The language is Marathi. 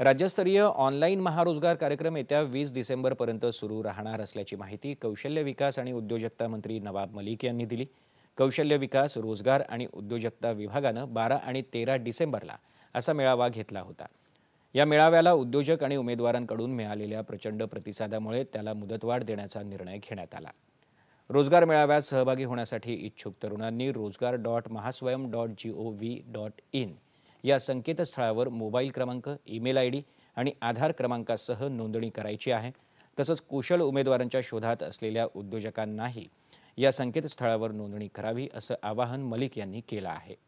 राज्यस्तरीय ऑनलाईन महारोजगार कार्यक्रम येत्या वीस डिसेंबरपर्यंत सुरू राहणार असल्याची माहिती कौशल्य विकास आणि उद्योजकता मंत्री नवाब मलिक यांनी दिली कौशल्य विकास रोजगार आणि उद्योजकता विभागानं बारा आणि तेरा डिसेंबरला असा मेळावा घेतला होता या मेळाव्याला उद्योजक आणि उमेदवारांकडून मिळालेल्या प्रचंड प्रतिसादामुळे त्याला मुदतवाढ देण्याचा निर्णय घेण्यात आला रोजगार मेळाव्यात सहभागी होण्यासाठी इच्छुक तरुणांनी Rojgar dot Mahaswayam dot G O V dot in या संकेतस्थळावर मोबाईल क्रमांक ईमेल आय डी आणि आधार क्रमांकासह नोंदणी करायची आहे तसंच कुशल उमेदवारांच्या शोधात असलेल्या उद्योजकांनाही या संकेतस्थळावर नोंदणी करावी असं आवाहन मलिक यांनी केलं आहे